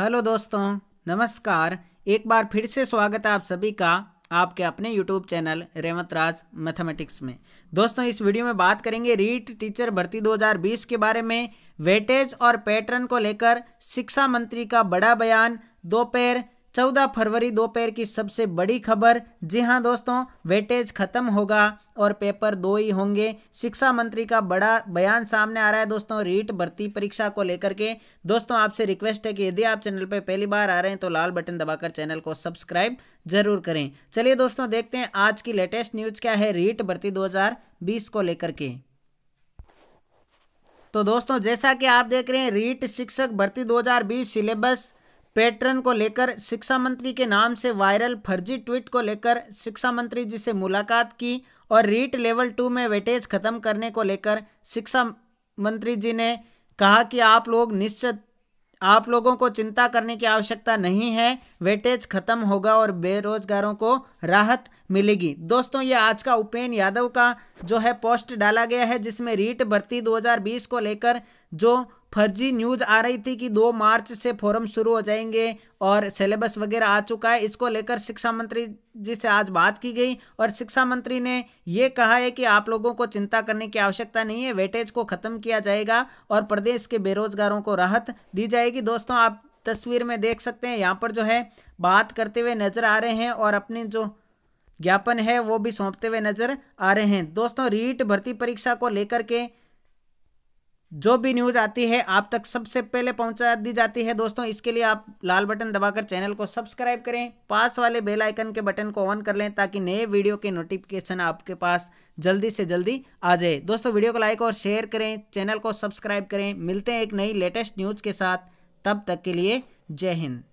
hello दोस्तों नमस्कार एक बार फिर से स्वागत है आप सभी का आपके अपने YouTube channel Revant Raj mathematics में दोस्तों इस वीडियो में बात करेंगे रीट टीचर भर्ती 2020 के बारे में वेटेज और पैटर्न को लेकर शिक्षा मंत्री का बड़ा बयान दोपहर 14 फरवरी दोपहर की सबसे बड़ी खबर जी हाँ दोस्तों वेटेज खत्म होगा और पेपर दो ही होंगे शिक्षा मंत्री का बड़ा बयान सामने आ रहा है दोस्तों रीट भर्ती परीक्षा को लेकर के दोस्तों आपसे रिक्वेस्ट है कि यदि आप चैनल पर पहली बार आ रहे हैं तो लाल बटन दबाकर चैनल को सब्सक्राइब जरूर करें चलिए दोस्तों देखते हैं आज की लेटेस्ट न्यूज क्या है रीट भर्ती दो को लेकर के तो दोस्तों जैसा कि आप देख रहे हैं रीट शिक्षक भर्ती 2020 सिलेबस पैटर्न को लेकर शिक्षा मंत्री के नाम से वायरल फर्जी ट्वीट को लेकर शिक्षा मंत्री जी से मुलाकात की और रीट लेवल टू में वेटेज खत्म करने को लेकर शिक्षा मंत्री जी ने कहा कि आप लोग निश्चित आप लोगों को चिंता करने की आवश्यकता नहीं है वेटेज खत्म होगा और बेरोजगारों को राहत मिलेगी दोस्तों ये आज का उपेन यादव का जो है पोस्ट डाला गया है जिसमें रीट भर्ती 2020 को लेकर जो फर्जी न्यूज आ रही थी कि दो मार्च से फॉरम शुरू हो जाएंगे और सिलेबस वगैरह आ चुका है इसको लेकर शिक्षा मंत्री जी से आज बात की गई और शिक्षा मंत्री ने ये कहा है कि आप लोगों को चिंता करने की आवश्यकता नहीं है वेटेज को खत्म किया जाएगा और प्रदेश के बेरोजगारों को राहत दी जाएगी दोस्तों आप तस्वीर में देख सकते हैं यहाँ पर जो है बात करते हुए नजर आ रहे हैं और अपने जो ज्ञापन है वो भी सौंपते हुए नजर आ रहे हैं दोस्तों रीट भर्ती परीक्षा को लेकर के जो भी न्यूज़ आती है आप तक सबसे पहले पहुंचा दी जाती है दोस्तों इसके लिए आप लाल बटन दबाकर चैनल को सब्सक्राइब करें पास वाले बेल आइकन के बटन को ऑन कर लें ताकि नए वीडियो के नोटिफिकेशन आपके पास जल्दी से जल्दी आ जाए दोस्तों वीडियो को लाइक और शेयर करें चैनल को सब्सक्राइब करें मिलते हैं एक नई लेटेस्ट न्यूज़ के साथ तब तक के लिए जय हिंद